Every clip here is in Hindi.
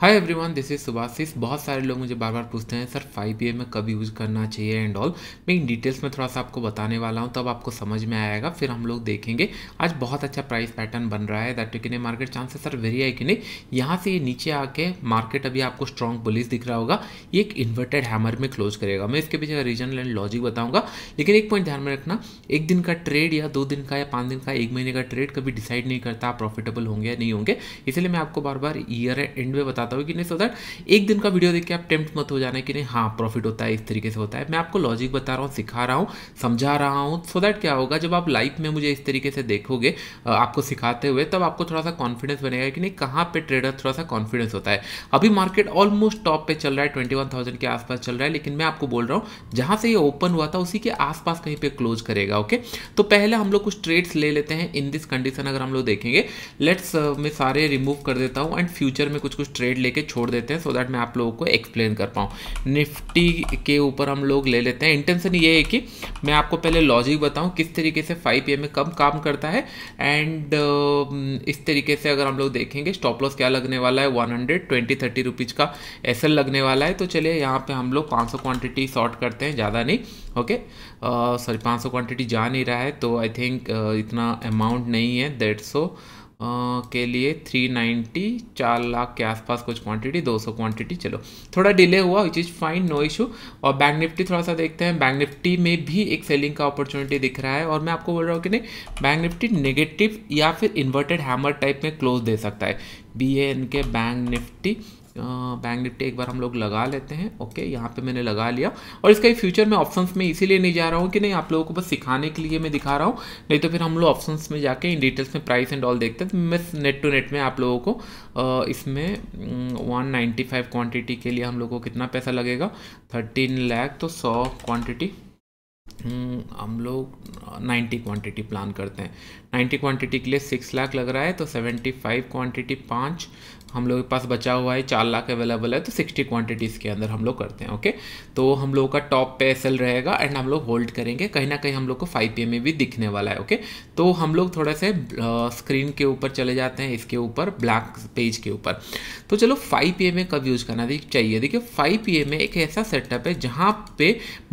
hi everyone this is Subhashis बहुत सारे लोग मुझे बार बार पूछते हैं सर फाइव पी में कब यूज़ करना चाहिए एंड ऑल मैं इन डिटेल्स में थोड़ा सा आपको बताने वाला हूँ तब आपको समझ में आएगा फिर हम लोग देखेंगे आज बहुत अच्छा प्राइस पैटर्न बन रहा है दैट यू नहीं market chances sir very I नहीं यहाँ से ये नीचे आके मार्केट अभी आपको स्ट्रॉन्ग पुलिस दिख रहा होगा ये एक इन्वर्टेड हैमर में क्लोज करेगा मैं इसके पीछे रीजन एंड लॉजिक बताऊँगा लेकिन एक पॉइंट ध्यान में रखना एक दिन का ट्रेड या दो दिन का या पाँच दिन का एक महीने का ट्रेड कभी डिसाइड नहीं करता आप प्रॉफिटेबल होंगे या नहीं होंगे इसलिए मैं आपको बार बार ईयर एंड में बताता बताता हूँ कि नहीं सो दैट एक दिन का वीडियो देख के आप टेम्प्ट मत हो जाना कि नहीं हाँ प्रॉफिट होता है इस तरीके से होता है मैं आपको लॉजिक बता रहा हूँ सिखा रहा हूँ समझा रहा हूँ सो दैट क्या होगा जब आप लाइफ में मुझे इस तरीके से देखोगे आपको सिखाते हुए तब आपको थोड़ा सा कॉन्फिडेंस बनेगा कि नहीं कहाँ पर ट्रेडर थोड़ा सा कॉन्फिडेंस होता है अभी मार्केट ऑलमोस्ट टॉप पर चल रहा है ट्वेंटी के आसपास चल रहा है लेकिन मैं आपको बोल रहा हूँ जहाँ से ये ओपन हुआ था उसी के आसपास कहीं पर क्लोज करेगा ओके तो पहले हम लोग कुछ ट्रेड्स ले लेते हैं इन दिस कंडीशन अगर हम लोग देखेंगे लेट्स मैं सारे रिमूव कर देता हूँ एंड फ्यूचर में कुछ कुछ ट्रेड मिनट लेके छोड़ देते हैं सो so दैट मैं आप लोगों को एक्सप्लेन कर पाऊँ निफ्टी के ऊपर हम लोग ले लेते हैं इंटेंशन ये है कि मैं आपको पहले लॉजिक बताऊँ किस तरीके से फाइव पी में कब काम करता है एंड uh, इस तरीके से अगर हम लोग देखेंगे स्टॉप लॉस क्या लगने वाला है one hundred twenty thirty rupees का एस लगने वाला है तो चलिए यहाँ पर हम लोग पाँच सौ क्वान्टिटी शॉर्ट करते हैं ज़्यादा नहीं ओके सॉरी पाँच सौ क्वान्टिटी जा नहीं रहा है तो आई थिंक uh, इतना अमाउंट नहीं है डेढ़ सौ के लिए 390 चार लाख के आसपास कुछ क्वांटिटी 200 क्वांटिटी चलो थोड़ा डिले हुआ which is fine no issue और बैंक निफ्टी थोड़ा सा देखते हैं बैंक निफ्टी में भी एक सेलिंग का अपॉर्चुनिटी दिख रहा है और मैं आपको बोल रहा हूँ कि नहीं बैंक निफ्टी नेगेटिव या फिर इन्वर्टेड हैमर टाइप में क्लोज दे सकता है B A N K bank Nifty bank Nifty एक बार हम लोग लगा लेते हैं ओके यहाँ पे मैंने लगा लिया और इसका फ्यूचर में ऑप्शंस में इसीलिए नहीं जा रहा हूँ कि नहीं आप लोगों को बस सिखाने के लिए मैं दिखा रहा हूँ नहीं तो फिर हम लोग ऑप्शंस में जाके इन डिटेल्स में प्राइस एंड ऑल देखते हैं तो मैं नेट टू नेट में आप लोगों को इसमें वन नाइन्टी फाइव क्वान्टिटी के लिए हम लोग को कितना पैसा लगेगा थर्टीन लैख तो सौ क्वान्टिटी हम लोग 90 क्वांटिटी प्लान करते हैं 90 क्वांटिटी के लिए 6 लाख लग रहा है तो 75 क्वांटिटी पाँच हम लोग के पास बचा हुआ है चार लाख अवेलेबल है तो सिक्सटी क्वांटिटीज़ के अंदर हम लोग करते हैं ओके तो हम लोगों का टॉप पे एस रहेगा एंड हम लोग होल्ड करेंगे कहीं ना कहीं हम लोग को फाइव पी में भी दिखने वाला है ओके तो हम लोग थोड़ा सा स्क्रीन के ऊपर चले जाते हैं इसके ऊपर ब्लैक पेज के ऊपर तो चलो फाइव पी में कब यूज़ करना चाहिए देखिए फाइव पी में एक ऐसा सेटअप है जहाँ पे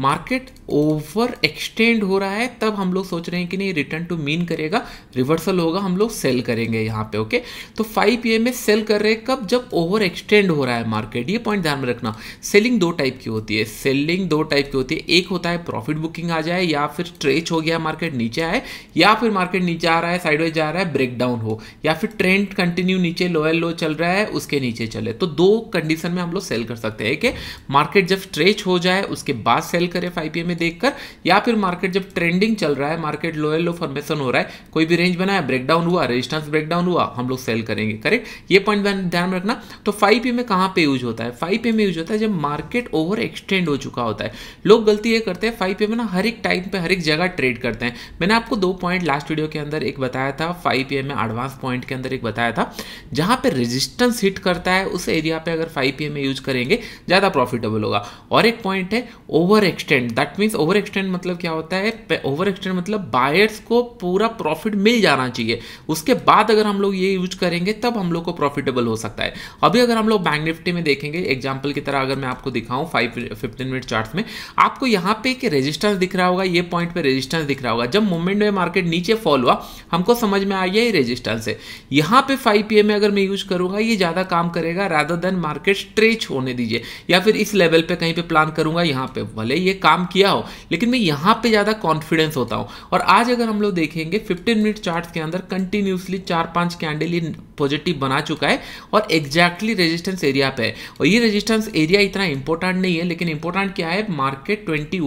मार्केट ओवर एक्सटेंड हो रहा है तब हम लोग सोच रहे हैं कि नहीं रिटर्न टू मीन करेगा रिवर्सल होगा हम लोग सेल करेंगे यहाँ पे ओके तो फाइव पी में सेल कर रहे हैं कब जब ओवर एक्सटेंड हो रहा है मार्केट ये पॉइंट ध्यान में रखना सेलिंग दो टाइप की होती है सेलिंग दो टाइप की होती है एक होता है प्रॉफिट बुकिंग आ जाए या फिर स्ट्रेच हो गया मार्केट नीचे आए या फिर मार्केट नीचे आ रहा है साइडवेज जा रहा है ब्रेकडाउन हो या फिर ट्रेंड कंटिन्यू नीचे लोअर लो चल रहा है उसके नीचे चले तो दो कंडीशन में हम लोग सेल कर सकते हैं कि मार्केट जब स्ट्रेच हो जाए उसके बाद सेल करें फाइव पी में देखकर या फिर मार्केट जब ट्रेंडिंग चल रहा है मार्केट लोअर लो फॉर्मेशन हो रहा है कोई भी रेंज बनाया ब्रेकडाउन हुआ रेजिस्टेंस ब्रेकडाउन हुआ हम लोग सेल करेंगे करेक्ट ये पॉइंट ध्यान में रखना तो फाइव ए में कहाँ पे यूज होता है फाइव ए में यूज होता है जब मार्केट ओवर एक्सटेंड हो चुका होता है लोग गलती ये करते हैं फाइव ए में ना हर एक टाइम पे हर एक जगह ट्रेड करते हैं मैंने आपको दो पॉइंट लास्ट वीडियो के अंदर एक बताया था फाइव ए में एडवांस पॉइंट के अंदर एक बताया था जहाँ पे रेजिस्टेंस हिट करता है उस एरिया पे अगर फाइव ए में यूज करेंगे ज़्यादा प्रॉफिटेबल होगा और एक पॉइंट है over extend that means over extend मतलब क्या होता है ओवर एक्सटेंड मतलब बायर्स को पूरा प्रॉफिट मिल जाना चाहिए उसके बाद अगर हम लोग ये यूज करेंगे तब हम लोग को प्रॉफिटेबल पॉसिबल हो सकता है अभी अगर हम लोग बैंक निफ्टी में देखेंगे एग्जाम्पल की तरह अगर मैं आपको दिखाऊँ फाइव फिफ्टीन मिनट चार्ट में आपको यहाँ पे कि रेजिस्टेंस दिख रहा होगा ये पॉइंट पे रेजिस्टेंस दिख रहा होगा जब मूवमेंट में मार्केट नीचे फॉल हुआ हमको समझ में आ गया ये रेजिस्टेंस है यहाँ पे फाइव पी में अगर मैं यूज करूंगा ये ज़्यादा काम करेगा रादर देन मार्केट स्ट्रेच होने दीजिए या फिर इस लेवल पे कहीं पे प्लान करूंगा यहाँ पे भले ये काम किया हो लेकिन मैं यहाँ पे ज़्यादा कॉन्फिडेंस होता हूँ और आज अगर हम लोग देखेंगे फिफ्टीन मिनट चार्ट के अंदर कंटिन्यूसली चार पांच कैंडल ये पॉजिटिव बना चुका है और एग्जैक्टली रेजिस्टेंस एरिया पे है और ये रेजिस्टेंस एरिया इतना इंपॉर्टेंट नहीं है लेकिन इंपॉर्टेंट क्या है मार्केट ट्वेंटी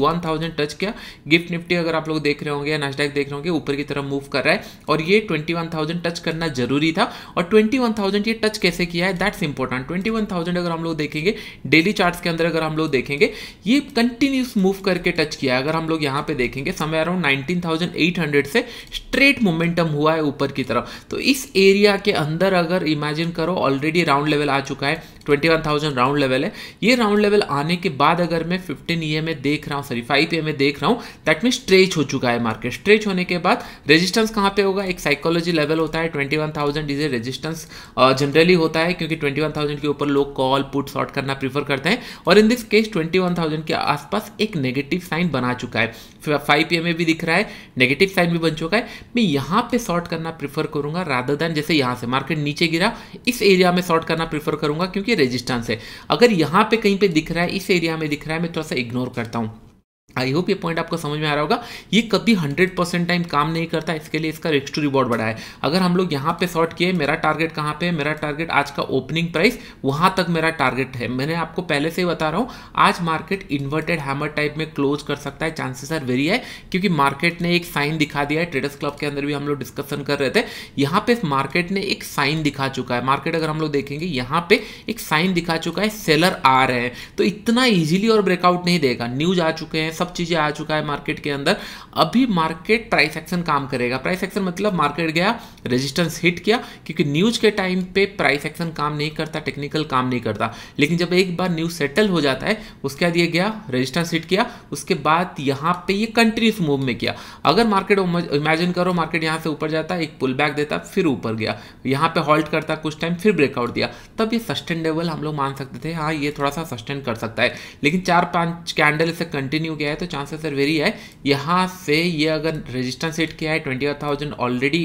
टच किया गिफ्ट निफ्टी अगर आप लोग देख रहे होंगे या नास्टैक देख रहे होंगे ऊपर की तरफ मूव कर रहा है और ये ट्वेंटी टच करना जरूरी था और ट्वेंटी ये टच कैसे किया है दैट्स इंपॉर्टेंट ट्वेंटी अगर हम लोग देखेंगे डेली चार्ट के अंदर अगर हम लोग देखेंगे ये कंटिन्यूस मूव करके टच किया है अगर हम लोग यहाँ पे देखेंगे समय around nineteen thousand eight hundred से स्ट्रेट मोमेंटम हुआ है ऊपर की तरफ तो इस एरिया के अंदर अगर इमेजिन करो ऑलरेडी राउंड लेवल आ चुका है twenty one thousand round level है ये राउंड लेवल आने के बाद अगर मैं फिफ्टीन ई में देख रहा हूँ सॉरी फाइव ई में देख रहा हूँ दैट मीन स्ट्रेच हो चुका है मार्केट स्ट्रेच होने के बाद रेजिस्टेंस कहाँ पे होगा एक साइकोलॉजी लेवल होता है twenty one is a resistance generally होता है क्योंकि ट्वेंटी के ऊपर लोग कॉल पुट शॉर्ट करना प्रीफर करते हैं और इन दिस केस ट्वेंटी के आसपास एक नेगेटिव साइन बना चुका है फाइव पी में भी दिख रहा है नेगेटिव साइन भी बन चुका है मैं यहाँ पे शॉर्ट करना प्रीफर करूंगा राधर दैन जैसे यहाँ से मार्केट नीचे गिरा इस एरिया में शॉर्ट करना प्रीफर करूँगा क्योंकि रेजिस्टेंस है अगर यहाँ पे कहीं पे दिख रहा है इस एरिया में दिख रहा है मैं थोड़ा सा इग्नोर करता हूँ आई होप ये पॉइंट आपको समझ में आ रहा होगा ये कभी 100 परसेंट टाइम काम नहीं करता इसके लिए इसका रिक्स टू रिवॉर्ड बढ़ा है अगर हम लोग यहाँ पे शॉर्ट किए मेरा टारगेट कहाँ पे है मेरा टारगेट आज का ओपनिंग प्राइस वहाँ तक मेरा टारगेट है मैंने आपको पहले से ही बता रहा हूँ आज मार्केट इन्वर्टेड हैमर टाइप में क्लोज कर सकता है चांसेस आर वेरी है क्योंकि मार्केट ने एक साइन दिखा दिया है ट्रेडर्स क्लब के अंदर भी हम लोग डिस्कशन कर रहे थे यहाँ पे मार्केट ने एक साइन दिखा चुका है मार्केट अगर हम लोग देखेंगे यहाँ पे एक साइन दिखा चुका है सेलर आ रहे हैं तो इतना ईजिली और ब्रेकआउट नहीं देगा न्यूज आ चुके हैं सब सब चीज़ें आ चुका है मार्केट के अंदर अभी मार्केट प्राइस एक्शन काम करेगा प्राइस एक्शन मतलब मार्केट गया रेजिस्टेंस हिट किया क्योंकि न्यूज़ के टाइम पे प्राइस एक्शन काम नहीं करता टेक्निकल काम नहीं करता लेकिन जब एक बार न्यूज़ सेटल हो जाता है उसके बाद ये गया रजिस्टेंस हिट किया उसके बाद यहाँ पे ये कंटिन्यूस मूव में किया अगर मार्केट इमेजिन करो मार्केट यहाँ से ऊपर जाता एक पुल बैक देता फिर ऊपर गया यहाँ पे हॉल्ट करता कुछ टाइम फिर ब्रेकआउट दिया तब ये सस्टेनेबल हम लोग मान सकते थे हाँ ये थोड़ा सा सस्टेन कर सकता है लेकिन चार पांच कैंडल से कंटिन्यू गया है तो चांसेस आर वेरी है यहाँ से ये अगर रेजिस्टेंस हिट किया है ट्वेंटी थाउजेंड ऑलरेडी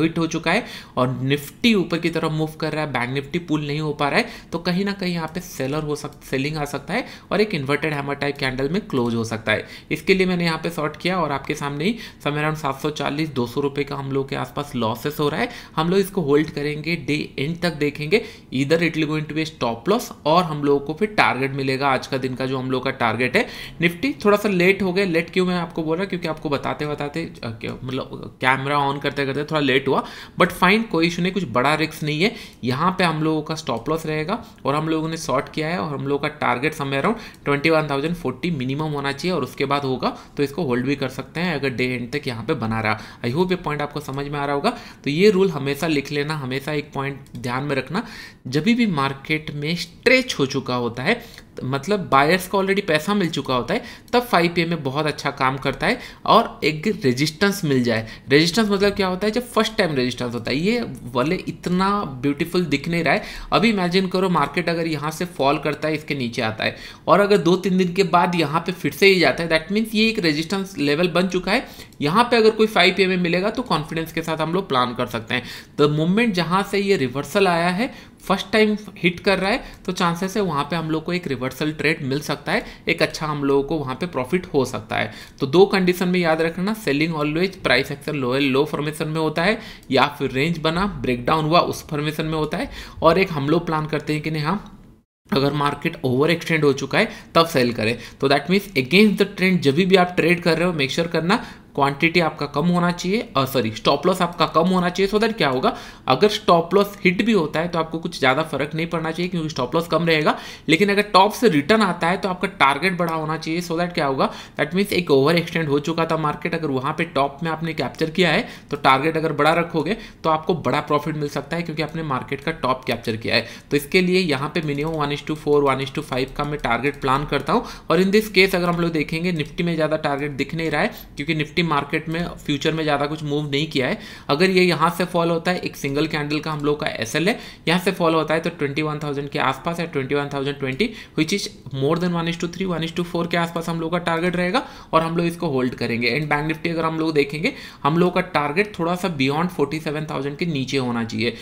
हिट हो चुका है और निफ्टी ऊपर की तरफ मूव कर रहा है बैंक निफ्टी पुल नहीं हो पा रहा है तो कहीं ना कहीं यहाँ पे सेलर हो सकता सेलिंग आ सकता है और एक इन्वर्टेड हैमर टाइप कैंडल में क्लोज हो सकता है इसके लिए मैंने यहाँ पे शॉर्ट किया और आपके सामने ही समय अराउंड सात सौ चालीस दो सौ रुपये का हम लोग के आसपास लॉसेस हो रहा है हम लोग इसको होल्ड करेंगे डे एंड तक देखेंगे इधर it will going to be stop loss और हम लोगों को फिर टारगेट मिलेगा आज का दिन का जो हम लोग का टारगेट है निफ्टी थोड़ा थोड़ा सा लेट हो गए लेट क्यों मैं आपको बोल रहा क्योंकि आपको बताते बताते मतलब कैमरा ऑन करते करते थोड़ा लेट हुआ बट फाइन कोई इशू नहीं कुछ बड़ा रिक्स नहीं है यहाँ पे हम लोगों का स्टॉप लॉस रहेगा और हम लोगों ने शॉर्ट किया है और हम लोगों का टारगेट समय around twenty one thousand forty minimum होना चाहिए और उसके बाद होगा तो इसको होल्ड भी कर सकते हैं अगर डे एंड तक यहाँ पे बना रहा आई होप ये पॉइंट आपको समझ में आ रहा होगा तो ये रूल हमेशा लिख लेना हमेशा एक पॉइंट ध्यान में रखना जब भी मार्केट में स्ट्रेच हो चुका होता है मतलब बायर्स को ऑलरेडी पैसा मिल चुका होता है तब फाइव पी में बहुत अच्छा काम करता है और एक रेजिस्टेंस मिल जाए रेजिस्टेंस मतलब क्या होता है जब फर्स्ट टाइम रेजिस्टेंस होता है ये वाले इतना ब्यूटीफुल दिख नहीं रहा है अभी इमेजिन करो मार्केट अगर यहाँ से फॉल करता है इसके नीचे आता है और अगर दो तीन दिन के बाद यहाँ पर फिर से ही जाता है दैट मीन्स ये एक रजिस्टेंस लेवल बन चुका है यहाँ पर अगर कोई फाइव पी मिलेगा तो कॉन्फिडेंस के साथ हम लोग प्लान कर सकते हैं द मोमेंट जहाँ से ये रिवर्सल आया है फर्स्ट टाइम हिट कर रहा है तो चांसेस है वहाँ पे हम लोग को एक रिवर्सल ट्रेड मिल सकता है एक अच्छा हम लोगों को वहाँ पे प्रॉफिट हो सकता है तो दो कंडीशन में याद रखना selling always price action lower low formation में होता है या फिर रेंज बना ब्रेकडाउन हुआ उस फॉर्मेशन में होता है और एक हम लोग प्लान करते हैं कि नहीं हाँ अगर मार्केट ओवर एक्सटेंड हो चुका है तब सेल करें तो that means against the trend जब भी आप ट्रेड कर रहे हो मेक श्योर sure करना क्वांटिटी आपका कम होना चाहिए सॉरी स्टॉप लॉस आपका कम होना चाहिए सो दैट क्या होगा अगर स्टॉप लॉस हिट भी होता है तो आपको कुछ ज़्यादा फर्क नहीं पड़ना चाहिए क्योंकि स्टॉप लॉस कम रहेगा लेकिन अगर टॉप से रिटर्न आता है तो आपका टारगेट बड़ा होना चाहिए सो दैट क्या होगा दैट मीन्स एक ओवर एक्सटेंड हो चुका था मार्केट अगर वहाँ पर टॉप में आपने कैप्चर किया है तो टारगेट अगर बड़ा रखोगे तो आपको बड़ा प्रॉफिट मिल सकता है क्योंकि आपने मार्केट का टॉप कैप्चर किया है तो इसके लिए यहाँ पे minimum one is to four one is to five का मैं टारगेट प्लान करता हूँ और इन दिस केस अगर हम लोग देखेंगे निफ्टी में ज़्यादा टारगेट दिख नहीं रहा है क्योंकि निफ्टी निफ्टी मार्केट में फ्यूचर में ज़्यादा कुछ मूव नहीं किया है अगर ये यहाँ से फॉल होता है एक सिंगल कैंडल का हम लोग का एस है यहाँ से फॉल होता है तो ट्वेंटी वन थाउजेंड के आसपास है twenty one thousand twenty which is more than one is to three one is to four के आसपास हम लोग का टारगेट रहेगा और हम लोग इसको होल्ड करेंगे एंड बैंक निफ्टी अगर हम लोग देखेंगे हम लोग का टारगेट थोड़ा सा बियॉन्ड फोर्टी सेवन थाउजेंड के नीचे होना चाहिए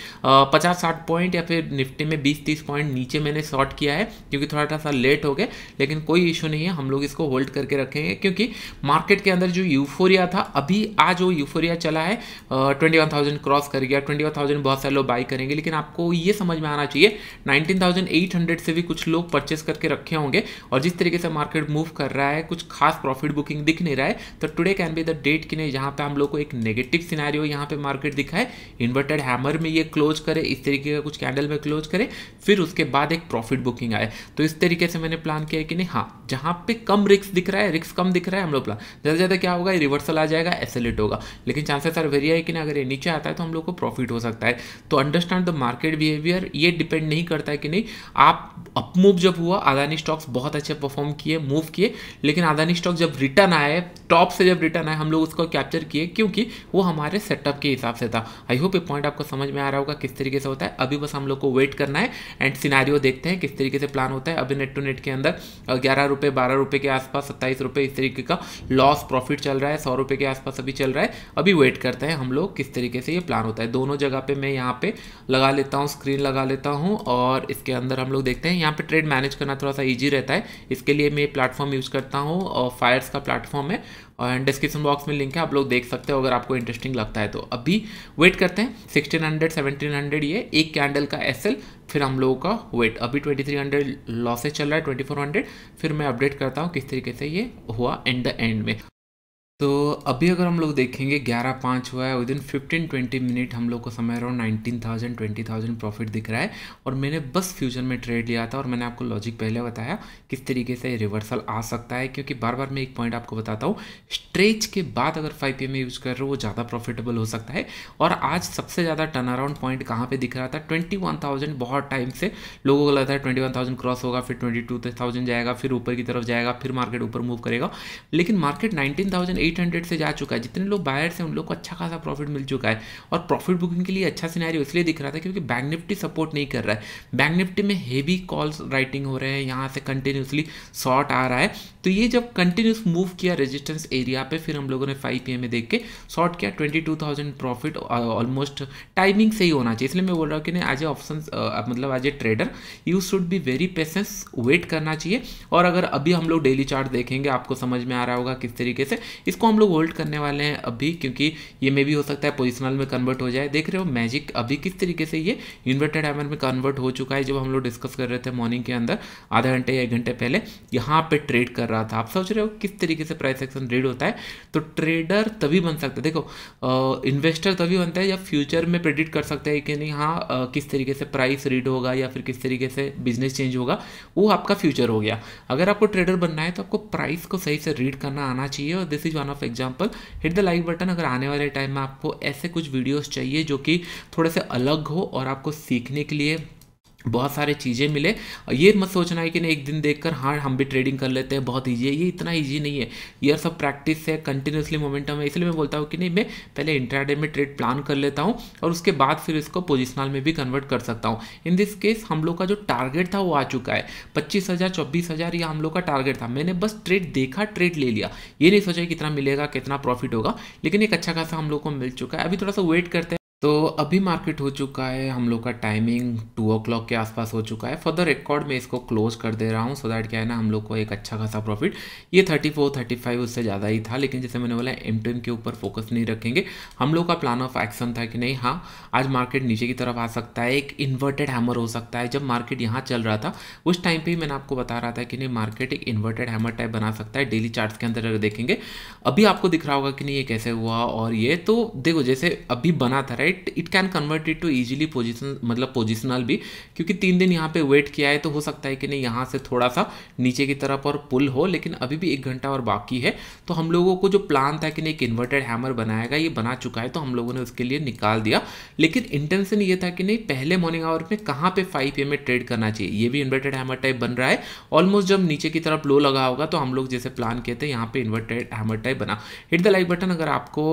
पचास साठ पॉइंट या फिर निफ्टी में बीस तीस पॉइंट नीचे मैंने शॉर्ट किया है क्योंकि थोड़ा सा लेट हो गए लेकिन कोई इशू नहीं है हम लोग इसको होल्ड करके रखेंगे क्योंकि मार्केट के अंदर जो यूफो यूफोरिया था अभी आज वो यूफोरिया चला है ट्वेंटी वन थाउजेंड क्रॉस कर गया ट्वेंटी वन थाउजेंड बहुत सारे लोग बाई करेंगे लेकिन आपको ये समझ में आना चाहिए नाइनटीन थाउजेंड एट हंड्रेड से भी कुछ लोग परचेस करके रखे होंगे और जिस तरीके से मार्केट मूव कर रहा है कुछ खास प्रॉफिट बुकिंग दिख नहीं रहा है तो today can be the date कि नहीं जहाँ पर हम लोग को एक नेगेटिव सिनारी यहाँ पर मार्केट दिखाए इन्वर्टेड हैमर में ये क्लोज करे इस तरीके का कुछ कैंडल में क्लोज करे फिर उसके बाद एक प्रॉफिट बुकिंग आए तो इस तरीके से मैंने प्लान किया है कि नहीं हाँ जहाँ पे कम रिक्स दिख रहा है रिक्स कम दिख रहा है हम लोग प्लान ज़्यादा ज़्यादा क्या होगा रिवर्स रिवर्सल आ जाएगा एसलेट होगा लेकिन चांसेस आर वेरी है कि अगर ये नीचे आता है तो हम लोग को प्रॉफिट हो सकता है तो अंडरस्टैंड द मार्केट बिहेवियर ये डिपेंड नहीं करता है कि नहीं आप अपमूव जब हुआ अदानी स्टॉक्स बहुत अच्छे परफॉर्म किए मूव किए लेकिन अदानी स्टॉक जब रिटर्न आए टॉप से जब रिटर्न आए हम लोग उसको कैप्चर किए क्योंकि वो हमारे सेटअप के हिसाब से था आई होप ये पॉइंट आपको समझ में आ रहा होगा किस तरीके से होता है अभी बस हम लोग को वेट करना है एंड सिनारियो देखते हैं किस तरीके से प्लान होता है अभी नेट टू नेट के अंदर ग्यारह रुपये बारह रुपये के आसपास सत्ताईस रुपये इस तरीके का लॉस प्रॉफिट चल रहा है सौ रुपये के आसपास अभी चल रहा है अभी वेट करते हैं हम लोग किस तरीके से ये प्लान होता है दोनों जगह पे मैं यहाँ पे लगा लेता हूँ स्क्रीन लगा लेता हूँ और इसके अंदर हम लोग देखते हैं यहाँ पे ट्रेड मैनेज करना थोड़ा सा ईजी रहता है इसके लिए मैं प्लेटफॉर्म यूज़ करता हूँ और फायर्स का प्लेटफॉर्म है और डिस्क्रिप्शन बॉक्स में लिंक है आप लोग देख सकते हो अगर आपको इंटरेस्टिंग लगता है तो अभी वेट करते हैं सिक्सटीन हंड्रेड सेवनटीन हंड्रेड ये एक कैंडल का एस एल फिर हम लोगों का वेट अभी ट्वेंटी थ्री हंड्रेड लॉसेज चल रहा है ट्वेंटी फोर हंड्रेड फिर मैं अपडेट करता हूँ किस तरीके से ये हुआ एंड द एंड में तो अभी अगर हम लोग देखेंगे ग्यारह पाँच हुआ है within fifteen twenty minute हम लोग को समय around nineteen thousand twenty thousand profit दिख रहा है और मैंने बस फ्यूचर में ट्रेड लिया था और मैंने आपको लॉजिक पहले बताया किस तरीके से रिवर्सल आ सकता है क्योंकि बार बार मैं एक पॉइंट आपको बताता हूँ स्ट्रेच के बाद अगर फाइव पी एम यूज़ कर रहे हो वो ज़्यादा प्रॉफिटेबल हो सकता है और आज सबसे ज़्यादा टर्न अराउंड पॉइंट कहाँ पर दिख रहा था ट्वेंटी वन थाउजेंड बहुत टाइम से लोगों को लगता है ट्वेंटी वन थाउजेंड क्रॉस होगा फिर ट्वेंटी टू थाउजेंड जाएगा फिर ऊपर की तरफ जाएगा फिर मार्केट ऊपर मूव करेगा लेकिन मार्केट नाइनटीन थाउजेंड 800 से जा चुका है जितने लोग बायर्स हैं उन लोग को अच्छा खासा प्रॉफिट मिल चुका है और प्रॉफिट बुकिंग के लिए अच्छा सिनेरियो इसलिए दिख रहा था क्योंकि बैंक निफ्टी सपोर्ट नहीं कर रहा है बैंक निफ्टी में हेवी कॉल्स राइटिंग हो रहे हैं यहाँ से कंटिन्यूसली शॉर्ट आ रहा है तो ये जब कंटिन्यूस मूव किया रेजिस्टेंस एरिया पर फिर हम लोगों ने फाइव पी में देख के शॉर्ट किया ट्वेंटी प्रॉफिट ऑलमोस्ट टाइमिंग से ही होना चाहिए इसलिए मैं बोल रहा हूँ कि नहीं एज ए ऑप्शन मतलब as a trader you should be very patience wait करना चाहिए और अगर अभी हम लोग डेली चार्ट देखेंगे आपको समझ में आ रहा होगा किस तरीके से इस इसको हम लोग होल्ड करने वाले हैं अभी क्योंकि ये मे भी हो सकता है पोजिशनल में कन्वर्ट हो जाए देख रहे हो मैजिक अभी किस तरीके से ये इन्वर्टेड एमर में कन्वर्ट हो चुका है जब हम लोग डिस्कस कर रहे थे मॉर्निंग के अंदर आधा घंटे या एक घंटे पहले यहाँ पर ट्रेड कर रहा था आप सोच रहे हो किस तरीके से प्राइस एक्शन रीड होता है तो ट्रेडर तभी बन सकते देखो इन्वेस्टर तभी बनता है जब फ्यूचर में प्रेडिक्ट कर सकते हैं कि नहीं हाँ किस तरीके से प्राइस रीड होगा या फिर किस तरीके से बिजनेस चेंज होगा वो आपका फ्यूचर हो गया अगर आपको ट्रेडर बनना है तो आपको प्राइस को सही से रीड करना आना चाहिए और this is one one of example hit the like button अगर आने वाले टाइम में आपको ऐसे कुछ वीडियोज़ चाहिए जो कि थोड़े से अलग हो और आपको सीखने के लिए बहुत सारे चीज़ें मिले और ये मत सोचना है कि नहीं एक दिन देखकर हाँ हम भी ट्रेडिंग कर लेते हैं बहुत ईजी है ये इतना ईजी नहीं है ये सब प्रैक्टिस है कंटिन्यूसली मोमेंटम है इसलिए मैं बोलता हूँ कि नहीं मैं पहले इंट्राडे में ट्रेड प्लान कर लेता हूँ और उसके बाद फिर इसको पोजिशनल में भी कन्वर्ट कर सकता हूँ इन दिस केस हम लोग का जो टारगेट था वो आ चुका है पच्चीस हज़ार चौबीस हज़ार ये हम लोग का टारगेट था मैंने बस ट्रेड देखा ट्रेड ले लिया ये नहीं सोचा कितना मिलेगा कितना प्रॉफिट होगा लेकिन एक अच्छा खासा हम लोग को मिल चुका है अभी थोड़ा सा वेट करते हैं तो अभी मार्केट हो चुका है हम लोग का टाइमिंग टू ओ क्लॉक के आसपास हो चुका है फर्दर रिकॉर्ड मैं इसको क्लोज कर दे रहा हूँ सो दैट क्या है ना हम लोग को एक अच्छा खासा प्रॉफिट ये थर्टी फोर थर्टी फाइव उससे ज़्यादा ही था लेकिन जैसे मैंने बोला एम टू एम के ऊपर फोकस नहीं रखेंगे हम लोग का प्लान ऑफ एक्शन था कि नहीं हाँ आज मार्केट नीचे की तरफ आ सकता है एक इन्वर्टेड हैमर हो सकता है जब मार्केट यहाँ चल रहा था उस टाइम पर ही मैंने आपको बता रहा था कि नहीं मार्केट एक इन्वर्टेड हैमर टाइप बना सकता है डेली चार्ट के अंदर अगर देखेंगे अभी आपको दिख रहा होगा कि नहीं ये कैसे हुआ और ये तो देखो जैसे अभी बना था right right it can convert it to easily position मतलब पोजिशनल भी क्योंकि तीन दिन यहाँ पे वेट किया है तो हो सकता है कि नहीं यहाँ से थोड़ा सा नीचे की तरफ और पुल हो लेकिन अभी भी एक घंटा और बाकी है तो हम लोगों को जो प्लान था कि नहीं एक इन्वर्टेड हैमर बनाएगा ये बना चुका है तो हम लोगों ने उसके लिए निकाल दिया लेकिन इंटेंशन ये था कि नहीं पहले मॉर्निंग आवर में कहाँ पे फाइव ए में ट्रेड करना चाहिए ये भी इन्वर्टेड हैमर टाइप बन रहा है ऑलमोस्ट जब नीचे की तरफ लो लगा होगा तो हम लोग जैसे प्लान किए थे यहाँ पे इन्वर्टेड हैमर टाइप बना हिट द लाइक बटन अगर आपको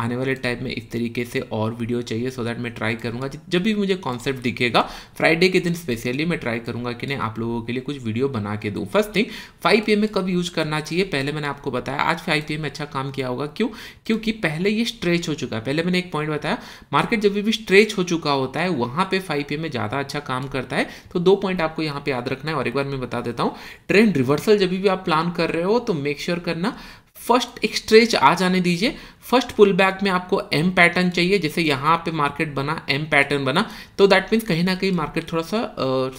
आने वाले टाइप में इस तरीके से और वीडियो वीडियो चाहिए सो दैट मैं ट्राई करूंगा जब भी मुझे कॉन्सेप्ट दिखेगा फ्राइडे के दिन स्पेशली मैं ट्राई करूंगा कि नहीं आप लोगों के लिए कुछ वीडियो बना के दूँ फर्स्ट थिंग फाइव पी में कब यूज करना चाहिए पहले मैंने आपको बताया आज फाइव पी में अच्छा काम किया होगा क्यों क्योंकि पहले ये स्ट्रेच हो चुका है पहले मैंने एक पॉइंट बताया मार्केट जब भी स्ट्रेच हो चुका होता है वहाँ पर फाइव पी में ज़्यादा अच्छा काम करता है तो दो पॉइंट आपको यहाँ पे याद रखना है और एक बार मैं बता देता हूँ ट्रेंड रिवर्सल जब भी आप प्लान कर रहे हो तो मेक श्योर sure करना फर्स्ट एक स्ट्रेच आ जाने दीजिए फर्स्ट पुल बैक में आपको एम पैटर्न चाहिए जैसे यहाँ पे मार्केट बना एम पैटर्न बना तो दैट मीन्स कहीं ना कहीं मार्केट थोड़ा सा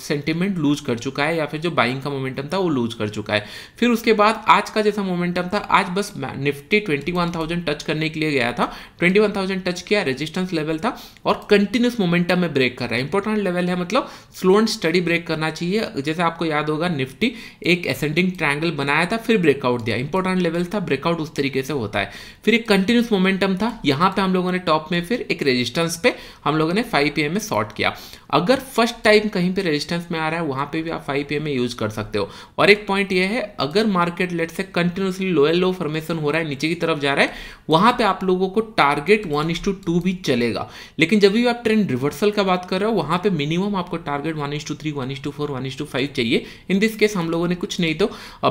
सेंटिमेंट लूज कर चुका है या फिर जो बाइंग का मोमेंटम था वो लूज कर चुका है फिर उसके बाद आज का जैसा मोमेंटम था आज बस Nifty twenty one thousand touch करने के लिए गया था ट्वेंटी वन थाउजेंड टच किया रेजिस्टेंस लेवल था और कंटिन्यूस मोमेंटम में ब्रेक कर रहा है इंपॉर्टेंट लेवल है मतलब स्लो एंड स्टडी ब्रेक करना चाहिए जैसे आपको याद होगा निफ्टी एक एसेंडिंग ट्राइंगल बनाया था फिर ब्रेकआउट दिया इंपॉर्टेंट लेवल था ब्रेकआउट उस तरीके से होता है फिर एक कंटिन्यू कंटिन्यूस मोमेंटम था यहाँ पे हम लोगों ने टॉप में फिर एक रेजिस्टेंस पे हम लोगों ने 5 पीएम में शॉर्ट किया अगर फर्स्ट टाइम कहीं पे रेजिस्टेंस में आ रहा है वहाँ पे भी आप 5 पीएम में यूज कर सकते हो और एक पॉइंट ये है अगर मार्केट लेट से कंटिन्यूसली लोअर लो फॉर्मेशन हो रहा है नीचे की तरफ जा रहा है वहाँ पे आप लोगों को target one is to two भी चलेगा लेकिन जब भी आप ट्रेंड रिवर्सल का बात कर रहे हो वहाँ पे मिनिमम आपको target one is to three one is to four one is to five चाहिए इन दिस केस हम लोगों ने कुछ नहीं तो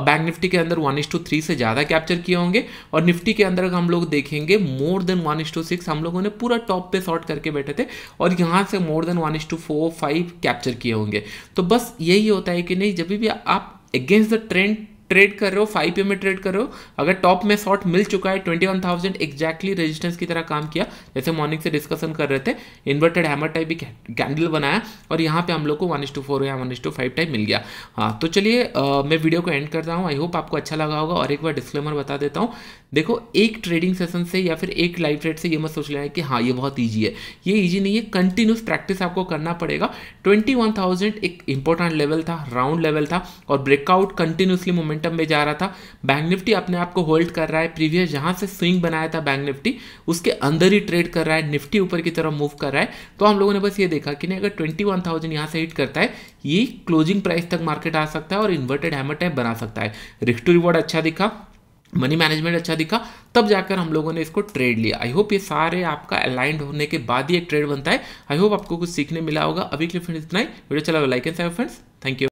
बैंक निफ्टी के अंदर वन इस टू थ्री से ज़्यादा कैप्चर किए होंगे और निफ्टी के अंदर हम लोग देखें देखेंगे more than one is to six हम लोगों ने पूरा टॉप पे शॉर्ट करके बैठे थे और यहाँ से more than one is to four five capture किए होंगे तो बस यही होता है कि नहीं जब भी आप अगेंस्ट द ट्रेंड ट्रेड कर रहे हो फाइव पे में ट्रेड कर रहे हो अगर टॉप में शॉर्ट मिल चुका है twenty one thousand exactly resistance की तरह काम किया जैसे मॉर्निंग से डिस्कशन कर रहे थे इन्वर्टेड हैमर टाइप भी कैंडल बनाया और यहाँ पे हम लोग को वन टू फोर या वन टू फाइव टाइप मिल गया हाँ तो चलिए मैं वीडियो को एंड करता हूँ आई होप आपको अच्छा लगा होगा और एक बार डिस्क्लेमर बता देता हूँ देखो एक ट्रेडिंग सेशन से या फिर एक लाइव ट्रेड से ये मत सोच लेना कि हाँ ये बहुत ईजी है ये ईजी नहीं है कंटिन्यूस प्रैक्टिस आपको करना पड़ेगा ट्वेंटी वन थाउजेंड एक इंपॉर्टेंट लेवल था राउंड लेवल था और ब्रेकआउट कंटिन्यूसली मोमेंट मोमेंटम में जा रहा था बैंक निफ्टी अपने आप को होल्ड कर रहा है प्रीवियस जहां से स्विंग बनाया था बैंक निफ्टी उसके अंदर ही ट्रेड कर रहा है निफ्टी ऊपर की तरफ मूव कर रहा है तो हम लोगों ने बस ये देखा कि नहीं अगर ट्वेंटी वन थाउजेंड यहाँ से हिट करता है ये क्लोजिंग प्राइस तक मार्केट आ सकता है और इन्वर्टेड हैमर टाइप बना सकता है रिस्क टू रिवॉर्ड अच्छा दिखा मनी मैनेजमेंट अच्छा दिखा तब जाकर हम लोगों ने इसको ट्रेड लिया आई होप ये सारे आपका अलाइंड होने के बाद ही एक ट्रेड बनता है आई होप आपको कुछ सीखने मिला होगा अभी के लिए फ्रेंड्स इतना ही वीडियो चला लाइक एंड साहब फ्रेंड्स थैंक यू